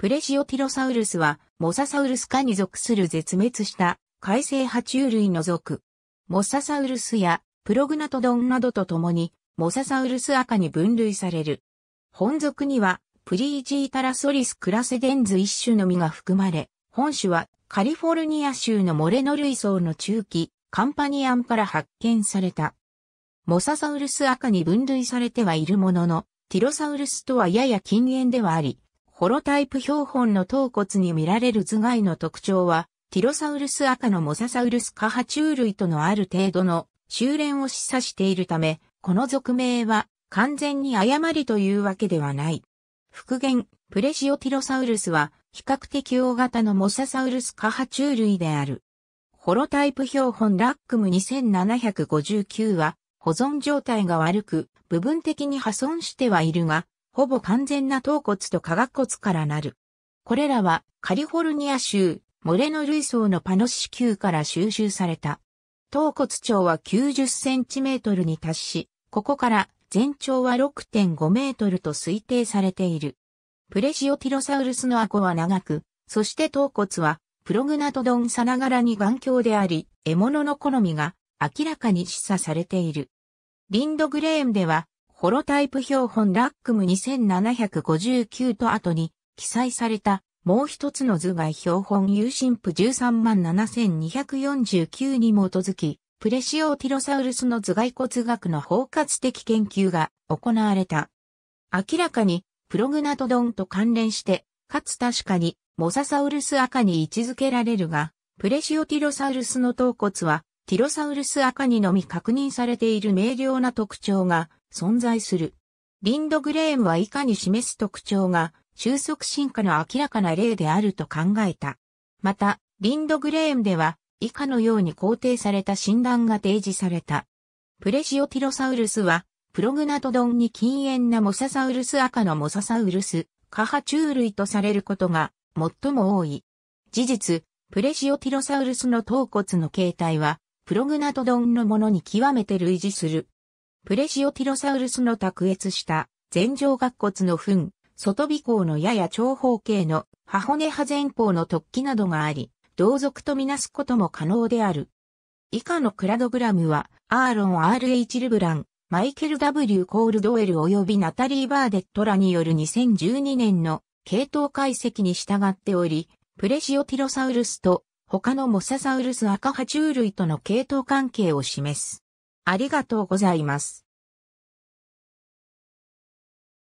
プレシオティロサウルスは、モササウルス科に属する絶滅した、海生爬虫類の属。モササウルスや、プログナトドンなどと共に、モササウルス赤に分類される。本属には、プリージータラソリスクラセデンズ一種のみが含まれ、本種はカリフォルニア州のモレノ類層の中期、カンパニアンから発見された。モササウルス赤に分類されてはいるものの、ティロサウルスとはやや近縁ではあり、ホロタイプ標本の頭骨に見られる頭蓋の特徴は、ティロサウルス赤のモササウルス科爬虫類とのある程度の修練を示唆しているため、この俗名は完全に誤りというわけではない。復元、プレシオティロサウルスは比較的大型のモササウルス科爬虫類である。ホロタイプ標本ラックム2759は保存状態が悪く部分的に破損してはいるが、ほぼ完全な頭骨と下顎骨からなる。これらはカリフォルニア州、モレノ類層のパノキュ丘から収集された。頭骨長は90センチメートルに達し、ここから全長は6.5メートルと推定されている。プレシオティロサウルスの顎は長く、そして頭骨はプログナトドンさながらに眼鏡であり、獲物の好みが明らかに示唆されている。リンドグレームではホロタイプ標本ラックム2759と後に記載されたもう一つの図外標本有神譜137,249に基づき、プレシオティロサウルスの頭蓋骨学の包括的研究が行われた。明らかにプログナトドンと関連して、かつ確かにモササウルス赤に位置づけられるが、プレシオティロサウルスの頭骨はティロサウルス赤にのみ確認されている明瞭な特徴が存在する。リンドグレーンは以下に示す特徴が収束進化の明らかな例であると考えた。また、リンドグレーンでは以下のように肯定された診断が提示された。プレシオティロサウルスは、プログナトドンに禁煙なモササウルス赤のモササウルス、下ュ虫類とされることが最も多い。事実、プレシオティロサウルスの頭骨の形態は、プログナトドンのものに極めて類似する。プレシオティロサウルスの卓越した前上顎骨の糞、外尾行のやや長方形の歯骨派前方の突起などがあり、同族とみなすことも可能である。以下のクラドグラムは、アーロン・ R.H. ルブラン、マイケル・ W. コールドウェル及びナタリー・バーデットらによる2012年の系統解析に従っており、プレシオティロサウルスと他のモササウルス赤爬虫類との系統関係を示す。ありがとうございます。